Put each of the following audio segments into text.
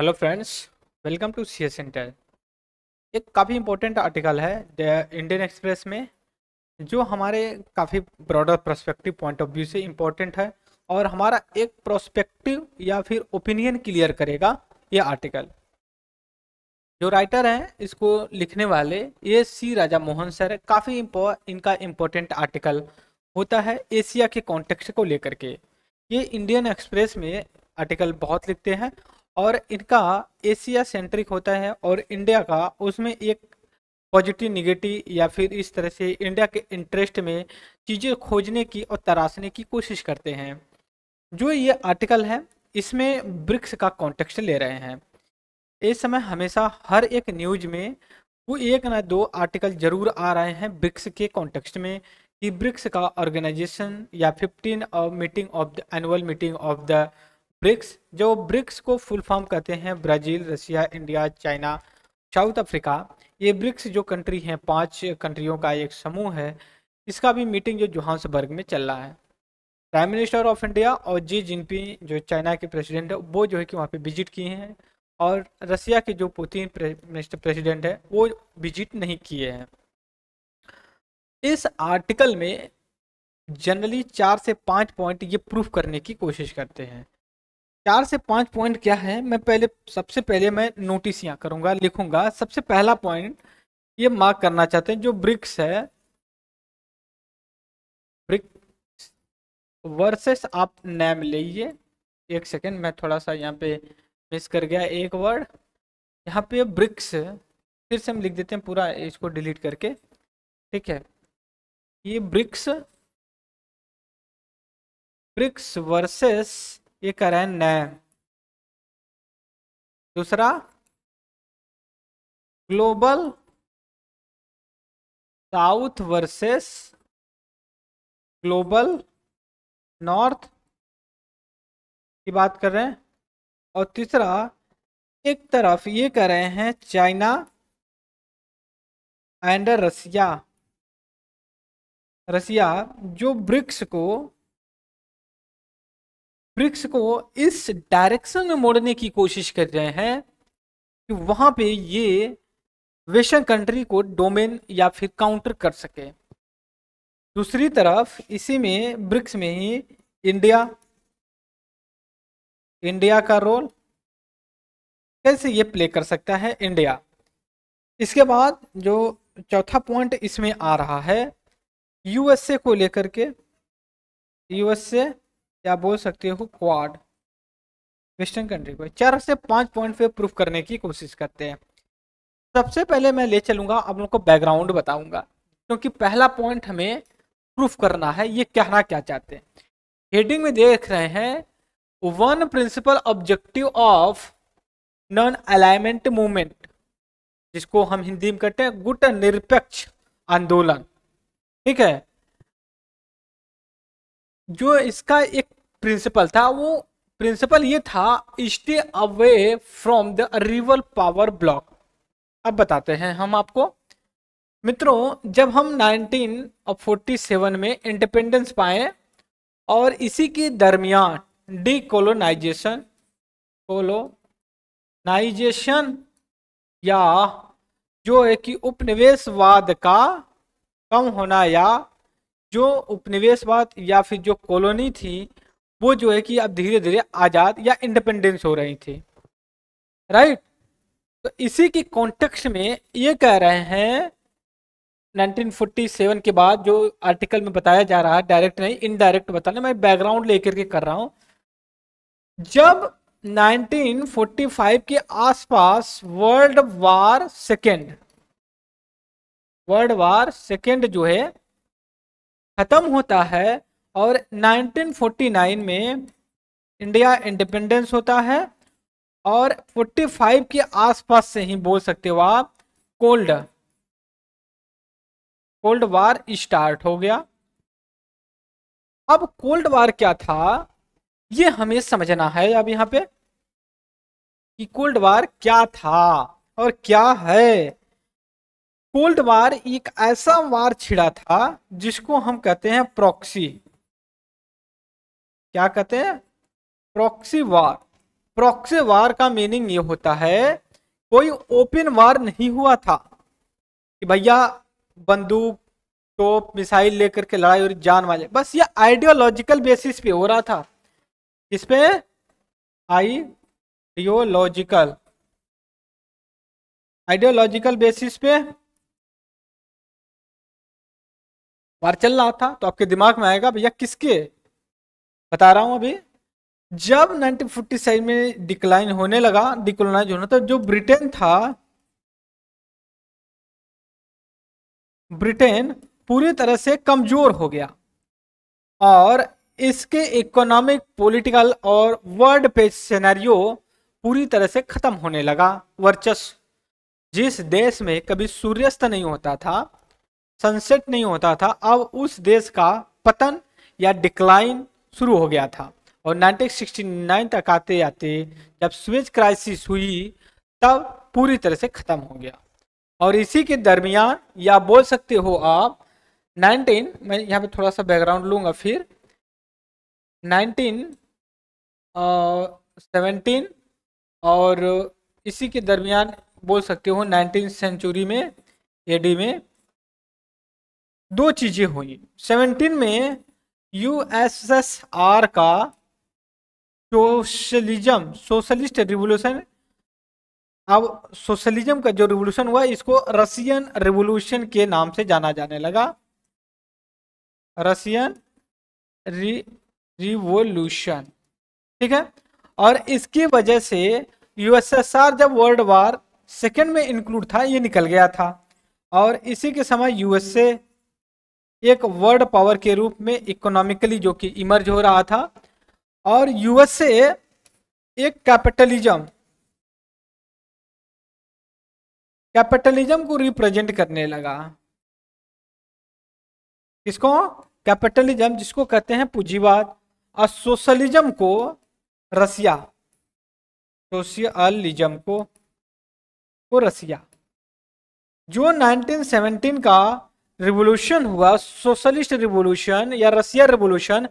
hello friends welcome to C S inter एक काफ़ी important article है इंडियन एक्सप्रेस में जो हमारे काफ़ी broader prospective point of view से इम्पोर्टेंट है और हमारा एक प्रोस्पेक्टिव या फिर ओपिनियन क्लियर करेगा ये आर्टिकल जो राइटर हैं इसको लिखने वाले ये सी राजा मोहन सर काफ़ी इनका इम्पोर्टेंट आर्टिकल होता है एशिया के कॉन्टेक्स्ट को लेकर के ये इंडियन एक्सप्रेस में आर्टिकल बहुत लिखते हैं और इनका एशिया सेंट्रिक होता है और इंडिया का उसमें एक पॉजिटिव निगेटिव या फिर इस तरह से इंडिया के इंटरेस्ट में चीज़ें खोजने की और तराशने की कोशिश करते हैं जो ये आर्टिकल है इसमें ब्रिक्स का कॉन्टेक्स्ट ले रहे हैं इस समय हमेशा हर एक न्यूज में वो एक ना दो आर्टिकल जरूर आ रहे हैं ब्रिक्स के कॉन्टेक्स्ट में कि ब्रिक्स का ऑर्गेनाइजेशन या fifteen meeting of the annual meeting of the BRICS जो ब्रिक्स को फुल फॉर्म कहते हैं Brazil Russia India China South Africa ये ब्रिक्स जो कंट्री हैं पांच कंट्रियों का एक समूह है इसका भी मीटिंग जो जोहान्सबर्ग में चल रहा है प्राइम मिनिस्टर ऑफ इंडिया और जी जिनपिंग जो चाइना के प्रेसिडेंट है वो जो है कि वहाँ पे विजिट किए हैं और रसिया के जो पुतिन मिनिस्टर प्रेसिडेंट है वो विजिट नहीं किए हैं इस आर्टिकल में जनरली चार से पाँच पॉइंट ये प्रूफ करने की कोशिश करते हैं चार से पांच पॉइंट क्या है मैं पहले सबसे पहले मैं नोटिस यहाँ करूँगा लिखूंगा सबसे पहला पॉइंट ये मार्क करना चाहते हैं जो ब्रिक्स है ब्रिक्स वर्सेस आप नेम लीजिए एक सेकेंड मैं थोड़ा सा यहाँ पे मिस कर गया एक वर्ड यहाँ पे ब्रिक्स फिर से हम लिख देते हैं पूरा इसको डिलीट करके ठीक है ये ब्रिक्स ब्रिक्स वर्सेस ये कह रहे हैं नैम दूसरा global south versus global north की बात कर रहे हैं और तीसरा एक तरफ ये कह रहे हैं चाइना एंड रसिया रसिया जो ब्रिक्स को ब्रिक्स को इस डायरेक्शन में मोड़ने की कोशिश कर रहे हैं कि वहाँ पे ये वेस्टर्न कंट्री को डोमेन या फिर काउंटर कर सके दूसरी तरफ इसी में ब्रिक्स में ही इंडिया इंडिया का रोल कैसे ये प्ले कर सकता है इंडिया इसके बाद जो चौथा पॉइंट इसमें आ रहा है यूएसए को लेकर के यूएसए या बोल सकते हो क्वाड वेस्टर्न कंट्री को चार से पाँच पॉइंट पे प्रूफ करने की कोशिश करते हैं सबसे पहले मैं ले चलूँगा आप लोग को बैकग्राउंड बताऊँगा क्योंकि पहला पॉइंट हमें प्रूफ करना है ये कहना क्या चाहते हैं हेडिंग में देख रहे हैं one principal objective of non alignment movement जिसको हम हिंदी में कहते हैं गुट निरपेक्ष आंदोलन ठीक है जो इसका एक प्रिंसिपल था वो प्रिंसिपल ये था stay away from the rival power bloc अब बताते हैं हम आपको मित्रों जब हम 1947 में इंडिपेंडेंस पाए और इसी के दरमियान डी कोलोनाइजेशन कोलोनाइजेशन या जो है कि उपनिवेशवाद का कम होना या जो उपनिवेशवाद या फिर जो कॉलोनी थी वो जो है कि अब धीरे धीरे आज़ाद या इंडिपेंडेंस हो रही थी राइट तो इसी के कॉन्टेक्स्ट में ये कह रहे हैं 1947 के बाद जो आर्टिकल में बताया जा रहा है डायरेक्ट नहीं इनडायरेक्ट बताने मैं बैकग्राउंड लेकर के कर रहा हूँ जब 1945 के आसपास world war second world war second जो है खत्म होता है और 1949 में इंडिया इंडिपेंडेंस होता है और 45 के आसपास से ही बोल सकते हो आप कोल्ड कोल्ड वार स्टार्ट हो गया अब कोल्ड वार क्या था ये हमें समझना है अब यहाँ पे कि कोल्ड वार क्या था और क्या है कोल्ड वार एक ऐसा वार छिड़ा था जिसको हम कहते हैं प्रॉक्सी क्या कहते हैं प्रॉक्सी वार प्रॉक्सी वार का मीनिंग ये होता है कोई ओपन वार नहीं हुआ था कि भैया बंदूक टोप मिसाइल लेकर के लड़ाई और जान वाले बस ये आइडियोलॉजिकल बेसिस पे हो रहा था इसमें आइडियोलॉजिकल आइडियोलॉजिकल बेसिस पे वार चल रहा था तो आपके दिमाग में आएगा भैया किसके बता रहा हूँ अभी जब सेवन में डिक्लाइन होने लगा डिकोलोनाइज होना तो जो ब्रिटेन था ब्रिटेन पूरी तरह से कमजोर हो गया और इसके इकोनॉमिक पॉलिटिकल और वर्ल्ड पेज सिनेरियो पूरी तरह से खत्म होने लगा वर्चस्व जिस देश में कभी सूर्यास्त नहीं होता था सनसेट नहीं होता था अब उस देश का पतन या डिक्लाइन शुरू हो गया था और 1969 तक आते आते जब स्वेज क्राइसिस हुई तब पूरी तरह से ख़त्म हो गया और इसी के दरमियान या बोल सकते हो आप 19 मैं यहाँ पे थोड़ा सा बैकग्राउंड लूँगा फिर 19 सेवनटीन uh, और इसी के दरमियान बोल सकते हो नाइनटीन सेंचुरी में एडी में दो चीज़ें हुई सेवेंटीन में यूएसएसआर का सोशलिज्म सोशलिस्ट रिवोल्यूशन अब सोशलिज्म का जो रिवोल्यूशन हुआ इसको रशियन रिवोल्यूशन के नाम से जाना जाने लगा रसियन रिवोल्यूशन ठीक है और इसकी वजह से यूएसएसआर जब वर्ल्ड वार सेकेंड में इंक्लूड था ये निकल गया था और इसी के समय यूएसए एक वर्ल्ड पावर के रूप में इकोनॉमिकली जो कि इमर्ज हो रहा था और यूएसए एक कैपिटलिज्म कैपिटलिज्म को रिप्रेजेंट करने लगा किसको कैपिटलिज्म जिसको कहते हैं पूंजीवाद और सोशलिज्म को रसिया सोशलिज्म को को रसिया जो 1917 का रिवोल्यूशन हुआ सोशलिस्ट रिवोल्यूशन या रसिया रिवोल्यूशन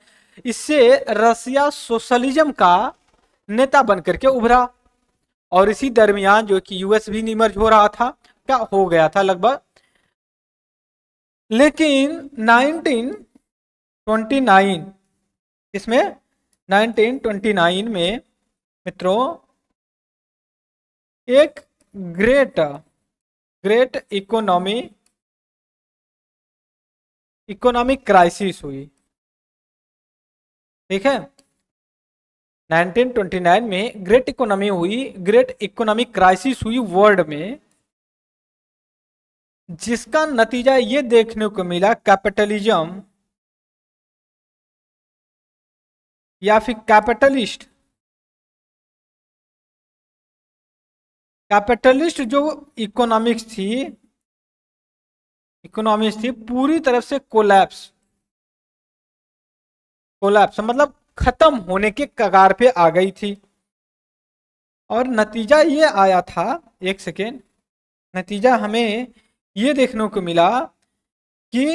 इससे रसिया सोशलिज्म का नेता बनकर के उभरा और इसी दरमियान जो कि यूएस भी निमर्ज हो रहा था क्या हो गया था लगभग लेकिन 1929 इसमें 1929 में मित्रों एक great great economy economic crisis हुई ठीक है 1929 में ग्रेट इकोनॉमी हुई ग्रेट इकोनॉमिक क्राइसिस हुई वर्ल्ड में जिसका नतीजा ये देखने को मिला कैपिटलिज्म या फिर कैपिटलिस्ट कैपिटलिस्ट जो इकोनॉमिक्स थी इकोनॉमीज थी पूरी तरफ से कोलैप्स कोलैप्स मतलब खत्म होने के कगार पे आ गई थी और नतीजा ये आया था एक सेकेंड नतीजा हमें ये देखने को मिला कि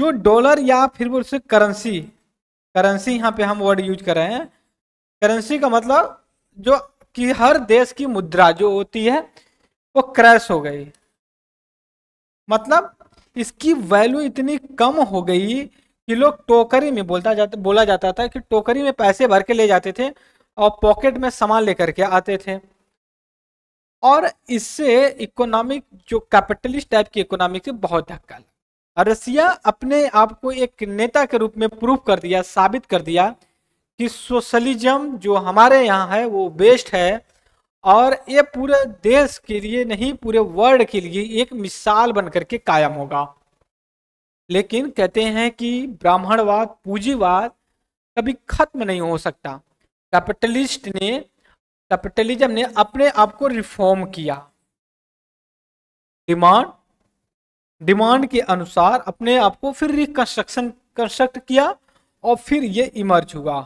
जो डॉलर या फिर बोल से करेंसी करेंसी यहाँ पे हम वर्ड यूज कर रहे हैं करेंसी का मतलब जो कि हर देश की मुद्रा जो होती है वो क्रैश हो गई मतलब इसकी वैल्यू इतनी कम हो गई कि लोग टोकरी में बोलता जाता बोला जाता था कि टोकरी में पैसे भर के ले जाते थे और पॉकेट में सामान लेकर के आते थे और इससे इकोनॉमिक जो कैपिटलिस्ट टाइप की इकोनॉमिक थी बहुत धक्का लगा रसिया अपने आप को एक नेता के रूप में प्रूव कर दिया साबित कर दिया कि सोशलिज्म जो हमारे यहाँ है वो बेस्ट है और ये पूरे देश के लिए नहीं पूरे वर्ल्ड के लिए एक मिसाल बनकर के कायम होगा लेकिन कहते हैं कि ब्राह्मणवाद पूंजीवाद कभी खत्म नहीं हो सकता कैपिटलिस्ट ने कैपिटलिज्म ने अपने आप को रिफॉर्म किया डिमांड डिमांड के अनुसार अपने आप को फिर रिकंस्ट्रक्शन कंस्ट्रक्ट किया और फिर ये इमर्ज हुआ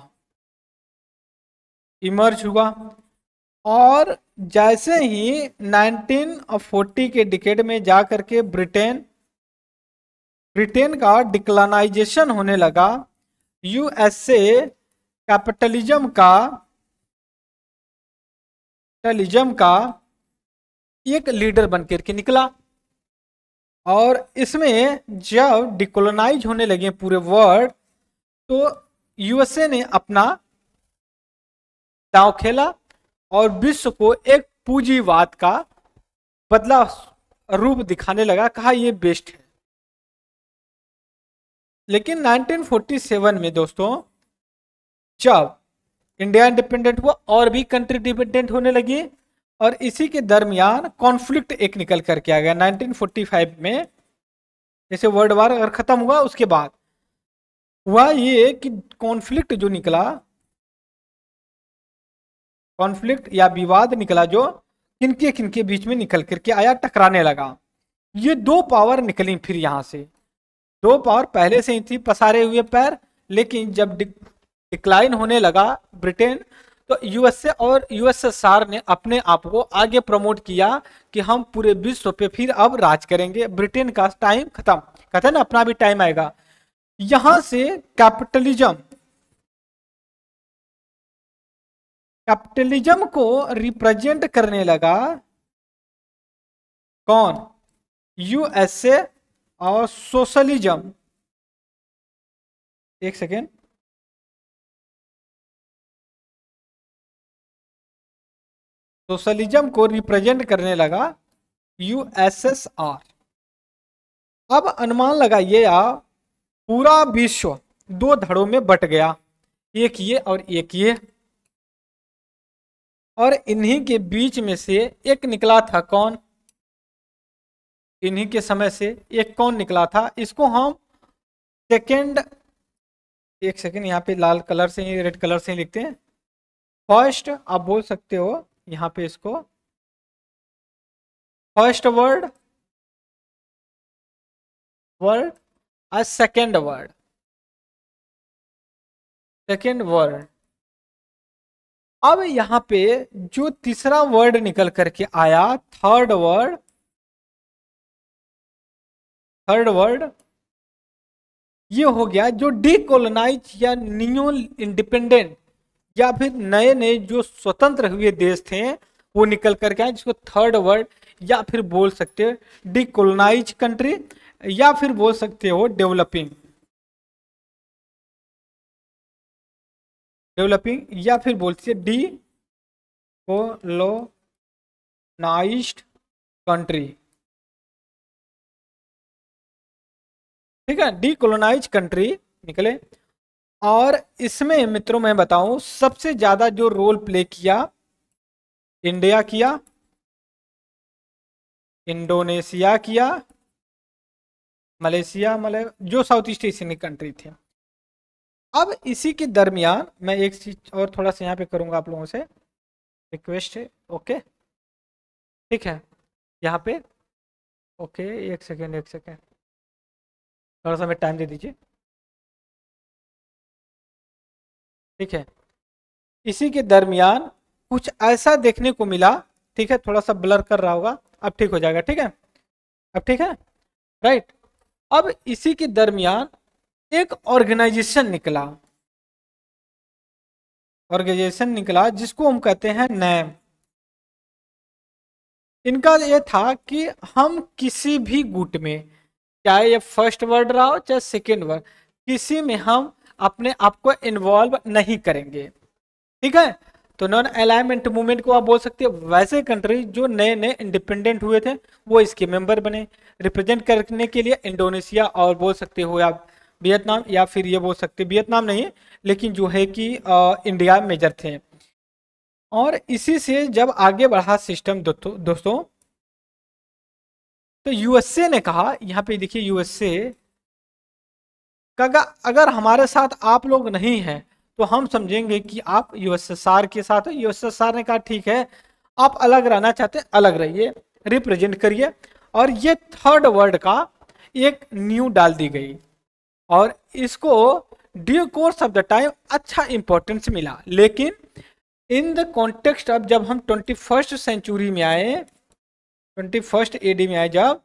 इमर्ज हुआ और जैसे ही 1940 के डिकेड में जा करके ब्रिटेन ब्रिटेन का डिक्लानाइजेशन होने लगा यूएसए कैपिटलिज्म का कैपिटलिज्म का एक लीडर बन करके निकला और इसमें जब डिकोलोनाइज होने लगे पूरे वर्ल्ड तो यूएसए ने अपना दाव खेला और विश्व को एक पूंजीवाद का बदला रूप दिखाने लगा कहा यह बेस्ट है लेकिन 1947 में दोस्तों जब इंडिया इंडिपेंडेंट हुआ और भी कंट्री डिपेंडेंट होने लगी और इसी के दरमियान कॉन्फ्लिक्ट एक निकल करके आ गया 1945 में जैसे वर्ल्ड वार अगर ख़त्म हुआ उसके बाद हुआ ये कि कॉन्फ्लिक्ट जो निकला कॉन्फ्लिक्ट या विवाद निकला जो किनके किनके बीच में निकल करके आया टकराने लगा ये दो पावर निकली फिर यहाँ से दो पावर पहले से ही थी पसारे हुए पैर लेकिन जब डिक्लाइन होने लगा ब्रिटेन तो यूएसए और यूएसएसआर ने अपने आप को आगे प्रमोट किया कि हम पूरे विश्व पे फिर अब राज करेंगे ब्रिटेन का टाइम खत्म कहते ना अपना भी टाइम आएगा यहां से कैपिटलिज्म कैपिटलिज्म को रिप्रेजेंट करने लगा कौन यूएसए और सोशलिज्म एक सेकेंड सोशलिज्म को रिप्रेजेंट करने लगा यूएसएसआर अब अनुमान लगाइए आप पूरा विश्व दो धड़ों में बट गया एक ये और एक ये और इन्हीं के बीच में से एक निकला था कौन इन्हीं के समय से एक कौन निकला था इसको हम सेकेंड एक सेकेंड यहाँ पे लाल कलर से ही रेड कलर से ही लिखते हैं फर्स्ट आप बोल सकते हो यहाँ पे इसको फर्स्ट वर्ड वर्ड और सेकेंड वर्ड सेकेंड वर्ड अब यहाँ पे जो तीसरा वर्ड निकल करके आया थर्ड वर्ड थर्ड वर्ड ये हो गया जो डिकोलोनाइज या न्यू इंडिपेंडेंट या फिर नए नए जो स्वतंत्र हुए देश थे वो निकल करके आए जिसको थर्ड वर्ल्ड या फिर बोल सकते हो डिकोलोनाइज कंट्री या फिर बोल सकते हो डेवलपिंग डेवलपिंग या फिर बोलती है डी कोलोनाइज्ड कंट्री ठीक है डी कोलोनाइज कंट्री निकले और इसमें मित्रों मैं बताऊं सबसे ज्यादा जो रोल प्ले किया इंडिया किया इंडोनेशिया किया मलेशिया मले जो साउथ ईस्ट एशियन कंट्री थी अब इसी के दरमियान मैं एक चीज और थोड़ा सा यहाँ पे करूँगा आप लोगों से रिक्वेस्ट है ओके ठीक है यहाँ पे ओके एक सेकेंड एक सेकेंड थोड़ा सा मैं टाइम दे दीजिए ठीक है इसी के दरमियान कुछ ऐसा देखने को मिला ठीक है थोड़ा सा ब्लर कर रहा होगा अब ठीक हो जाएगा ठीक है अब ठीक है राइट अब इसी के दरमियान एक ऑर्गेनाइजेशन निकला ऑर्गेनाइजेशन निकला जिसको हम कहते हैं नैम इनका ये था कि हम किसी भी गुट में चाहे ये फर्स्ट वर्ड रहा हो चाहे सेकेंड वर्ड किसी में हम अपने आप को इन्वॉल्व नहीं करेंगे ठीक है तो नॉन अलाइनमेंट मूवमेंट को आप बोल सकते हैं वैसे कंट्री जो नए नए इंडिपेंडेंट हुए थे वो इसके मेंबर बने रिप्रेजेंट करने के लिए इंडोनेशिया और बोल सकते हो आप वियतनाम या फिर ये बोल सकते वियतनाम नहीं लेकिन जो है कि इंडिया मेजर थे और इसी से जब आगे बढ़ा सिस्टम दोस्तों तो यूएसए ने कहा यहाँ पे देखिए यूएसए का अगर हमारे साथ आप लोग नहीं हैं तो हम समझेंगे कि आप यूएसएसआर के साथ हो यूएसएसआर ने कहा ठीक है आप अलग रहना चाहते हैं अलग रहिए रिप्रेजेंट करिए और ये थर्ड वर्ल्ड का एक न्यू डाल दी गई और इसको due course of the time अच्छा इंपॉर्टेंस मिला लेकिन इन द कॉन्टेक्स्ट ऑफ जब हम ट्वेंटी फर्स्ट सेंचुरी में आए ट्वेंटी फर्स्ट एडी में आए जब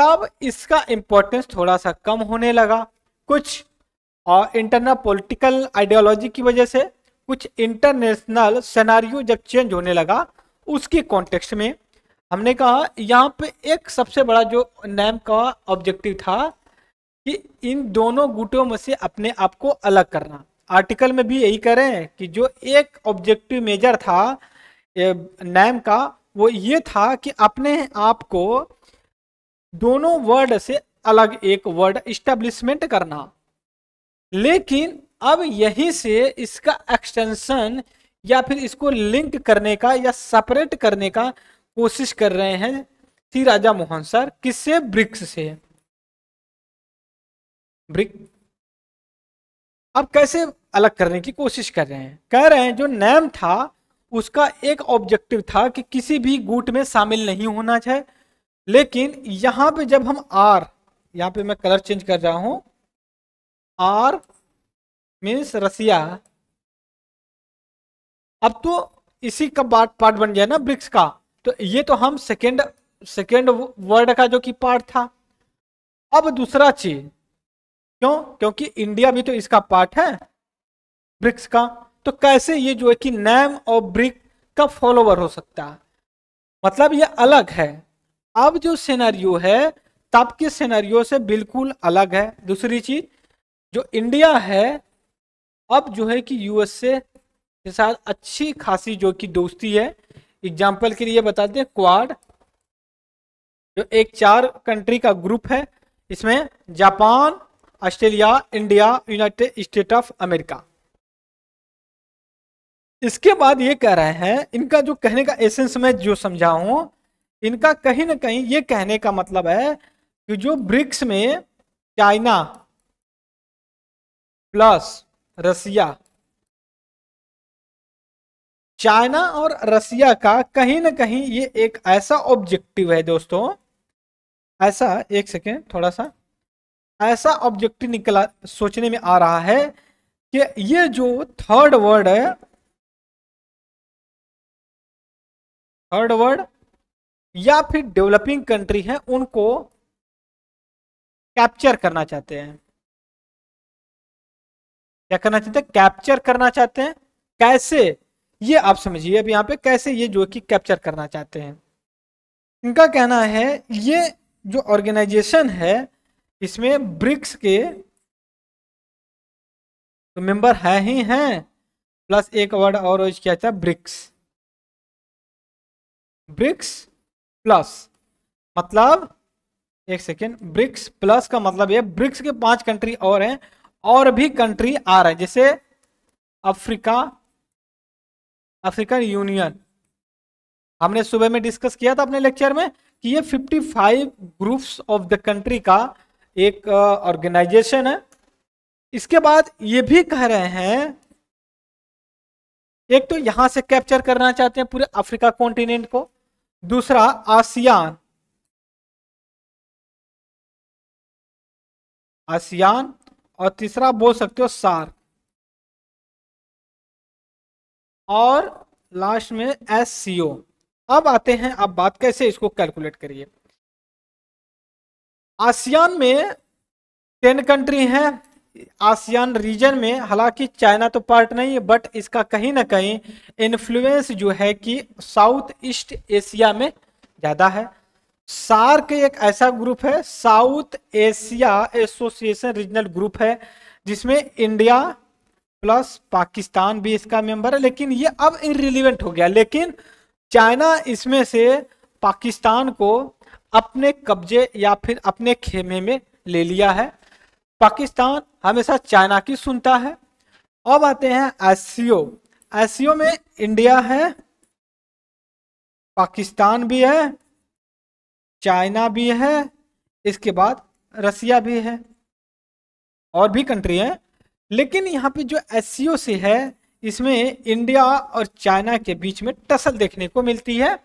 तब इसका इम्पोर्टेंस थोड़ा सा कम होने लगा कुछ और इंटरनल पॉलिटिकल आइडियोलॉजी की वजह से कुछ इंटरनेशनल सेनारियो जब चेंज होने लगा उसके कॉन्टेक्स्ट में हमने कहा यहाँ पे एक सबसे बड़ा जो नैम का ऑब्जेक्टिव था कि इन दोनों गुटों में से अपने आप को अलग करना आर्टिकल में भी यही करें कि जो एक ऑब्जेक्टिव मेजर था नैम का वो ये था कि अपने आप को दोनों वर्ड से अलग एक वर्ड इस्टेब्लिशमेंट करना लेकिन अब यहीं से इसका एक्सटेंशन या फिर इसको लिंक करने का या सेपरेट करने का कोशिश कर रहे हैं सी राजा मोहन सर किससे ब्रिक्स से ब्रिक अब कैसे अलग करने की कोशिश कर रहे हैं कह रहे हैं जो नैम था उसका एक ऑब्जेक्टिव था कि किसी भी गुट में शामिल नहीं होना चाहिए लेकिन यहां पे जब हम आर यहाँ पे मैं कलर चेंज कर रहा हूं आर मीन्स रसिया अब तो इसी का पार्ट पार्ट बन जाए ना ब्रिक्स का तो ये तो हम सेकेंड सेकेंड वर्ड का जो कि पार्ट था अब दूसरा चीज क्यों क्योंकि इंडिया भी तो इसका पार्ट है ब्रिक्स का तो कैसे ये जो है कि नैम और ब्रिक का फॉलोवर हो सकता है मतलब ये अलग है अब जो सिनेरियो है तब के सिनेरियो से बिल्कुल अलग है दूसरी चीज जो इंडिया है अब जो है कि यूएसए के साथ अच्छी खासी जो कि दोस्ती है एग्जाम्पल के लिए बताते हैं क्वाड जो एक चार कंट्री का ग्रुप है इसमें Japan Australia India United State of America इसके बाद ये कह रहे हैं इनका जो कहने का एसेंस में जो समझा हूं इनका कहीं ना कहीं ये कहने का मतलब है कि जो ब्रिक्स में चाइना प्लस रसिया चाइना और रसिया का कहीं ना कहीं ये एक ऐसा ऑब्जेक्टिव है दोस्तों ऐसा एक सेकेंड थोड़ा सा ऐसा ऑब्जेक्टिव निकला सोचने में आ रहा है कि ये जो थर्ड वर्ड है थर्ड वर्ड या फिर डेवलपिंग कंट्री है उनको कैप्चर करना चाहते हैं क्या करना चाहते हैं कैप्चर करना चाहते हैं कैसे ये आप समझिए अब यहां पे कैसे ये जो कि कैप्चर करना चाहते हैं इनका कहना है ये जो ऑर्गेनाइजेशन है इसमें ब्रिक्स के तो मेंबर है ही हैं प्लस एक वर्ड और यूज किया था ब्रिक्स ब्रिक्स प्लस मतलब एक सेकेंड ब्रिक्स प्लस का मतलब ये ब्रिक्स के पांच कंट्री और हैं और भी कंट्री आ रहे हैं जैसे अफ्रीका अफ्रीकन यूनियन हमने सुबह में डिस्कस किया था अपने लेक्चर में कि ये 55 ग्रुप्स ऑफ द कंट्री का एक ऑर्गेनाइजेशन है इसके बाद ये भी कह रहे हैं एक तो यहां से कैप्चर करना चाहते हैं पूरे अफ्रीका कॉन्टिनेंट को दूसरा आसियान आसियान और तीसरा बोल सकते हो सार और लास्ट में एस अब आते हैं आप बात कैसे इसको कैलकुलेट करिए आसियान में टेन कंट्री हैं आसियान रीजन में हालांकि चाइना तो पार्ट नहीं है बट इसका कहीं ना कहीं इन्फ्लुएंस जो है कि साउथ ईस्ट एशिया में ज़्यादा है सार्क एक ऐसा ग्रुप है South Asia association regional group है जिसमें इंडिया प्लस पाकिस्तान भी इसका मेंबर है लेकिन ये अब इनरिलीवेंट हो गया लेकिन चाइना इसमें से पाकिस्तान को अपने कब्जे या फिर अपने खेमे में ले लिया है पाकिस्तान हमेशा चाइना की सुनता है अब आते हैं एसियो एसियो में इंडिया है पाकिस्तान भी है चाइना भी है इसके बाद रसिया भी है और भी कंट्री हैं लेकिन यहाँ पे जो एस से है इसमें इंडिया और चाइना के बीच में टसल देखने को मिलती है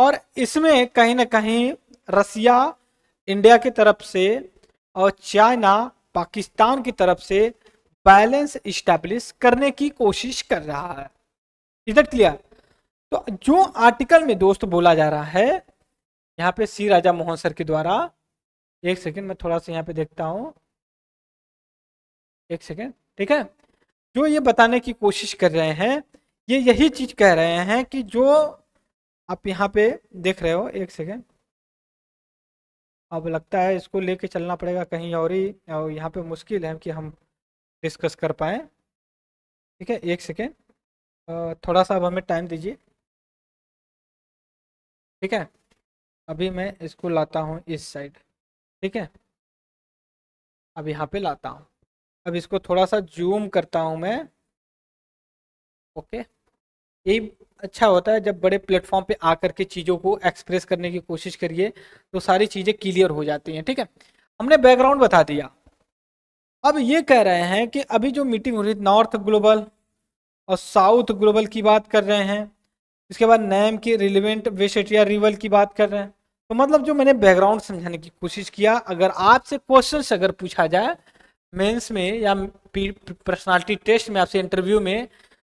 और इसमें कहीं ना कहीं रसिया इंडिया की तरफ से और चाइना पाकिस्तान की तरफ से बैलेंस इस्टेब्लिश करने की कोशिश कर रहा है इधर क्लियर तो जो आर्टिकल में दोस्त बोला जा रहा है यहाँ पे सी राजा मोहन सर के द्वारा एक सेकेंड मैं थोड़ा सा यहाँ पे देखता हूँ एक सेकेंड ठीक है जो ये बताने की कोशिश कर रहे हैं ये यही चीज कह रहे हैं कि जो आप यहाँ पे देख रहे हो एक सेकेंड अब लगता है इसको लेके चलना पड़ेगा कहीं और ही और यहाँ पे मुश्किल है कि हम डिस्कस कर पाए ठीक है एक सेकेंड थोड़ा सा अब हमें टाइम दीजिए ठीक है अभी मैं इसको लाता हूँ इस साइड ठीक है अब यहाँ पे लाता हूँ अब इसको थोड़ा सा जूम करता हूँ मैं ओके ये अच्छा होता है जब बड़े प्लेटफॉर्म पे आकर के चीज़ों को एक्सप्रेस करने की कोशिश करिए तो सारी चीज़ें क्लियर हो जाती हैं ठीक है हमने बैकग्राउंड बता दिया अब ये कह रहे हैं कि अभी जो मीटिंग हो रही नॉर्थ ग्लोबल और साउथ ग्लोबल की बात कर रहे हैं इसके बाद नैम की रिलेवेंट वेस्टिया रिवल की बात कर रहे हैं तो मतलब जो मैंने बैकग्राउंड समझाने की कोशिश किया अगर आपसे क्वेश्चन अगर पूछा जाए मेंस में या पर्सनालिटी टेस्ट में आपसे इंटरव्यू में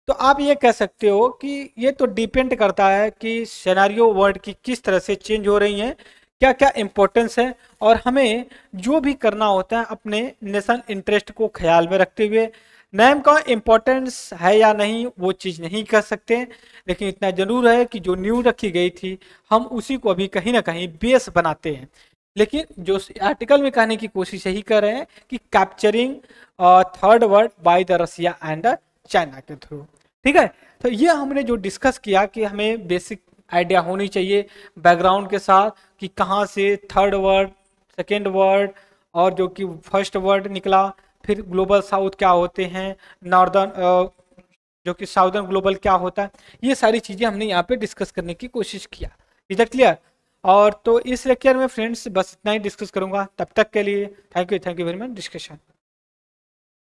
तो आप ये कह सकते हो कि ये तो डिपेंड करता है कि सेनारियो वर्ड की किस तरह से चेंज हो रही हैं क्या क्या इम्पोर्टेंस है और हमें जो भी करना होता है अपने नेशनल इंटरेस्ट को ख्याल में रखते हुए नैम का इम्पोर्टेंस है या नहीं वो चीज़ नहीं कह सकते लेकिन इतना ज़रूर है कि जो न्यू रखी गई थी हम उसी को अभी कहीं ना कहीं बेस बनाते हैं लेकिन जो आर्टिकल में कहने की कोशिश यही कर रहे हैं कि capturing third world by the Russia and China के थ्रू ठीक है तो ये हमने जो डिस्कस किया कि हमें बेसिक आइडिया होनी चाहिए बैकग्राउंड के साथ कि कहाँ से थर्ड वर्ड सेकेंड वर्ड और जो कि फर्स्ट वर्ड निकला फिर ग्लोबल साउथ क्या होते हैं नॉर्दर्न जो कि साउदर्न ग्लोबल क्या होता है ये सारी चीज़ें हमने यहाँ पे डिस्कस करने की कोशिश किया इज दैट क्लियर और तो इस लेक्चर में फ्रेंड्स बस इतना ही डिस्कस करूँगा तब तक के लिए thank you thank you very much discussion